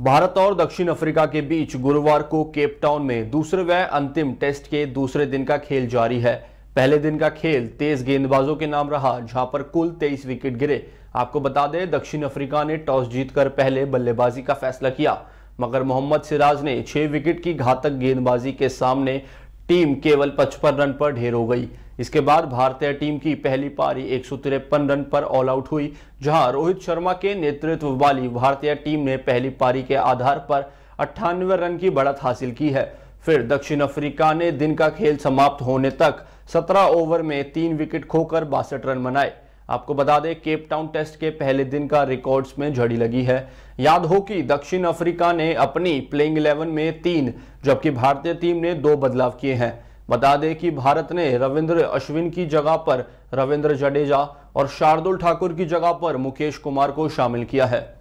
भारत और दक्षिण अफ्रीका के बीच गुरुवार को केप टाउन में दूसरे व अंतिम टेस्ट के दूसरे दिन का खेल जारी है पहले दिन का खेल तेज गेंदबाजों के नाम रहा जहां पर कुल तेईस विकेट गिरे आपको बता दें दक्षिण अफ्रीका ने टॉस जीतकर पहले बल्लेबाजी का फैसला किया मगर मोहम्मद सिराज ने छह विकेट की घातक गेंदबाजी के सामने टीम केवल पचपन रन पर ढेर हो गई इसके बाद भारतीय टीम की पहली पारी एक रन पर ऑल आउट हुई जहां रोहित शर्मा के नेतृत्व वाली भारतीय टीम ने पहली पारी के आधार पर अट्ठानवे रन की बढ़त हासिल की है फिर दक्षिण अफ्रीका ने दिन का खेल समाप्त होने तक 17 ओवर में तीन विकेट खोकर बासठ रन बनाए आपको बता दें केप टाउन टेस्ट के पहले दिन का रिकॉर्ड्स में झड़ी लगी है याद हो कि दक्षिण अफ्रीका ने अपनी प्लेइंग इलेवन में तीन जबकि भारतीय टीम ने दो बदलाव किए हैं बता दें कि भारत ने रविंद्र अश्विन की जगह पर रविंद्र जडेजा और शार्दुल ठाकुर की जगह पर मुकेश कुमार को शामिल किया है